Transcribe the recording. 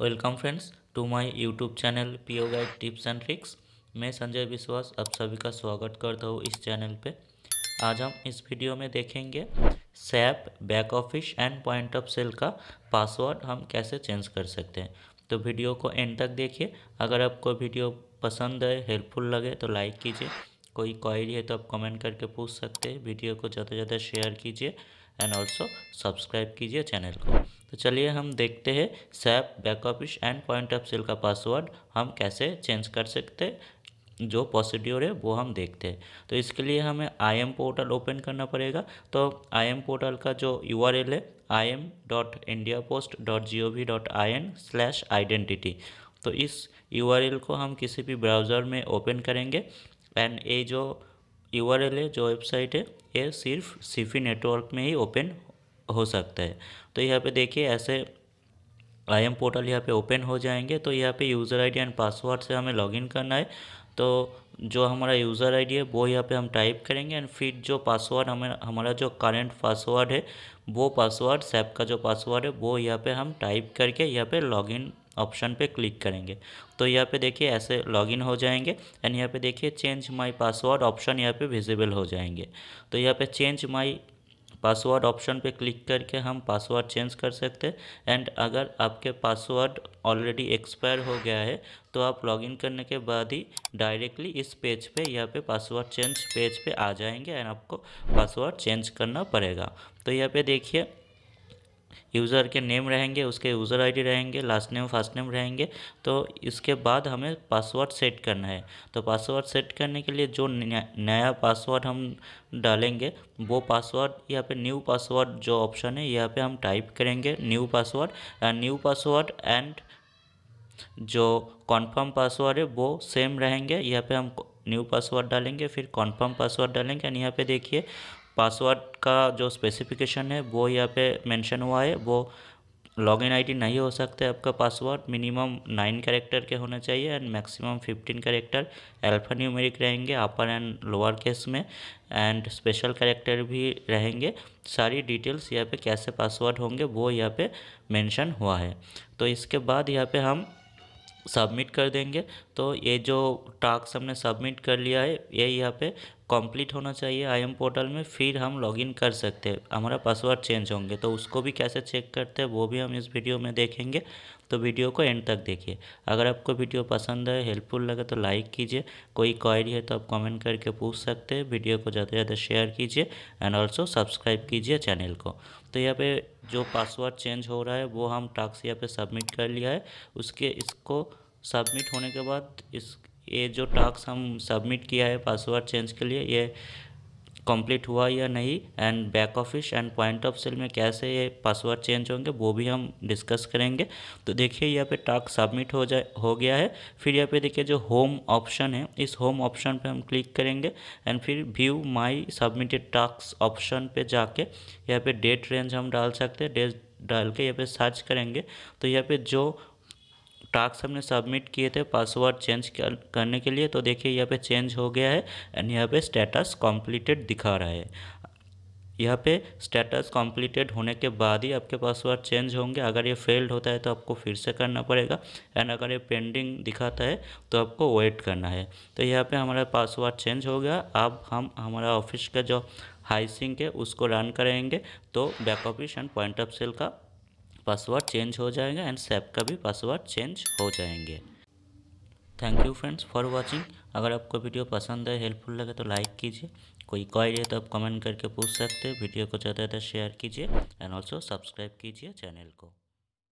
welcome friends to my YouTube channel PO guide tips and tricks मैं संजय विश्वास आप सभी का स्वागत करता हूँ इस चैनल पे आज हम इस वीडियो में देखेंगे SAP back office and point of sale का पासवर्ड हम कैसे चेंज कर सकते हैं तो वीडियो को एंड तक देखिए अगर आपको वीडियो पसंद है हेल्पफुल लगे तो लाइक कीजिए कोई क्वारी है तो आप कमेंट करके पूछ सकते हैं वीडियो को ज़्यादा से ज़्यादा शेयर कीजिए एंड ऑल्सो सब्सक्राइब कीजिए चैनल को तो चलिए हम देखते हैं SAP back office and point of sale का पासवर्ड हम कैसे चेंज कर सकते जो प्रोसीड्योर है वो हम देखते हैं तो इसके लिए हमें आई एम पोर्टल ओपन करना पड़ेगा तो आई एम पोर्टल का जो यू आर एल है I M dot India post dot G O V dot I N slash identity तो इस यू आर एल को हम किसी भी ब्राउज़र में ओपन करेंगे एंड ये जो यू आर एल है जो वेबसाइट है ये सिर्फ सीफी नेटवर्क में ही ओपन हो सकता है तो यहाँ पे देखिए ऐसे आई एम पोर्टल यहाँ पे ओपन हो जाएंगे तो यहाँ पे यूज़र आईडी एंड पासवर्ड से हमें लॉगिन करना है तो जो हमारा यूज़र आईडी है वो यहाँ पे हम टाइप करेंगे एंड फिर जो पासवर्ड हमें हमारा जो करंट पासवर्ड है वो पासवर्ड सेप का जो पासवर्ड है वो यहाँ पे हम टाइप करके यहाँ पे लॉगिन ऑप्शन पे क्लिक करेंगे तो यहाँ पे देखिए ऐसे लॉगिन हो जाएंगे एंड यहाँ पे देखिए चेंज माय पासवर्ड ऑप्शन यहाँ पे विजिबल हो जाएंगे तो यहाँ पे चेंज माय पासवर्ड ऑप्शन पे क्लिक करके हम पासवर्ड चेंज कर सकते हैं एंड अगर आपके पासवर्ड ऑलरेडी एक्सपायर हो गया है तो आप लॉगिन करने के बाद ही डायरेक्टली इस पेज पे यहाँ पे पासवर्ड चेंज पेज पे आ जाएंगे एंड आपको पासवर्ड चेंज करना पड़ेगा तो यहाँ पे देखिए यूज़र के नेम रहेंगे उसके यूज़र आईडी रहेंगे लास्ट नेम फर्स्ट नेम रहेंगे तो इसके बाद हमें पासवर्ड सेट करना है तो पासवर्ड सेट करने के लिए जो नया पासवर्ड हम डालेंगे वो पासवर्ड यहाँ पे न्यू पासवर्ड जो ऑप्शन है यहाँ पे हम टाइप करेंगे new password and new password and जो कॉन्फर्म पासवर्ड है वो सेम रहेंगे यहाँ पर हम न्यू पासवर्ड डालेंगे फिर कॉन्फर्म पासवर्ड डालेंगे एंड यहाँ पे देखिए पासवर्ड का जो स्पेसिफिकेशन है वो यहाँ पे मेंशन हुआ है वो लॉगिन आईडी नहीं हो सकते आपका पासवर्ड मिनिमम नाइन कैरेक्टर के होने चाहिए and maximum fifteen character alpha numeric रहेंगे अपर एंड लोअर केस में एंड स्पेशल कैरेक्टर भी रहेंगे सारी डिटेल्स यहाँ पे कैसे पासवर्ड होंगे वो यहाँ पे मेंशन हुआ है तो इसके बाद यहाँ पे हम सबमिट कर देंगे तो ये जो टास्क हमने सबमिट कर लिया है ये यहाँ पे कंप्लीट होना चाहिए आई एम पोर्टल में फिर हम लॉगिन कर सकते हैं हमारा पासवर्ड चेंज होंगे तो उसको भी कैसे चेक करते हैं वो भी हम इस वीडियो में देखेंगे तो वीडियो को एंड तक देखिए अगर आपको वीडियो पसंद आए हेल्पफुल लगे तो लाइक कीजिए कोई क्वारी है तो आप कमेंट करके पूछ सकते हैं वीडियो को ज़्यादा से ज़्यादा शेयर कीजिए एंड ऑल्सो सब्सक्राइब कीजिए चैनल को तो यहाँ पे जो पासवर्ड चेंज हो रहा है वो हम टास्क यहाँ पे सबमिट कर लिया है उसके इसको सबमिट होने के बाद इस ये जो टास्क हम सबमिट किया है पासवर्ड चेंज के लिए ये कंप्लीट हुआ या नहीं and back office and point of sale में कैसे ये पासवर्ड चेंज होंगे वो भी हम डिस्कस करेंगे तो देखिए यहाँ पे टास्क सबमिट हो जाए हो गया है फिर यहाँ पे देखिए जो होम ऑप्शन है इस होम ऑप्शन पे हम क्लिक करेंगे एंड फिर view my submitted task option पे जाके यहाँ पे डेट रेंज हम डाल सकते हैं डेट डाल के यहाँ पे सर्च करेंगे तो यहाँ पे जो टास्क हमने सबमिट किए थे पासवर्ड चेंज करने के लिए तो देखिए यहाँ पे चेंज हो गया है एंड यहाँ पे स्टेटस कॉम्प्लीटेड दिखा रहा है यहाँ पे स्टेटस कंप्लीटेड होने के बाद ही आपके पासवर्ड चेंज होंगे अगर ये फेल्ड होता है तो आपको फिर से करना पड़ेगा एंड अगर ये पेंडिंग दिखाता है तो आपको वेट करना है तो यहाँ पे हमारा पासवर्ड चेंज हो गया अब हम हमारा ऑफिस का जो हाइसिंग है उसको रन करेंगे तो back office and point of sale का पासवर्ड चेंज हो जाएगा एंड सेप का भी पासवर्ड चेंज हो जाएंगे thank you friends for watching अगर आपको वीडियो पसंद है हेल्पफुल लगे तो लाइक कीजिए कोई क्वारी है तो आप कमेंट करके पूछ सकते हैं वीडियो को ज़्यादा ज़्यादा शेयर कीजिए एंड ऑल्सो सब्सक्राइब कीजिए चैनल को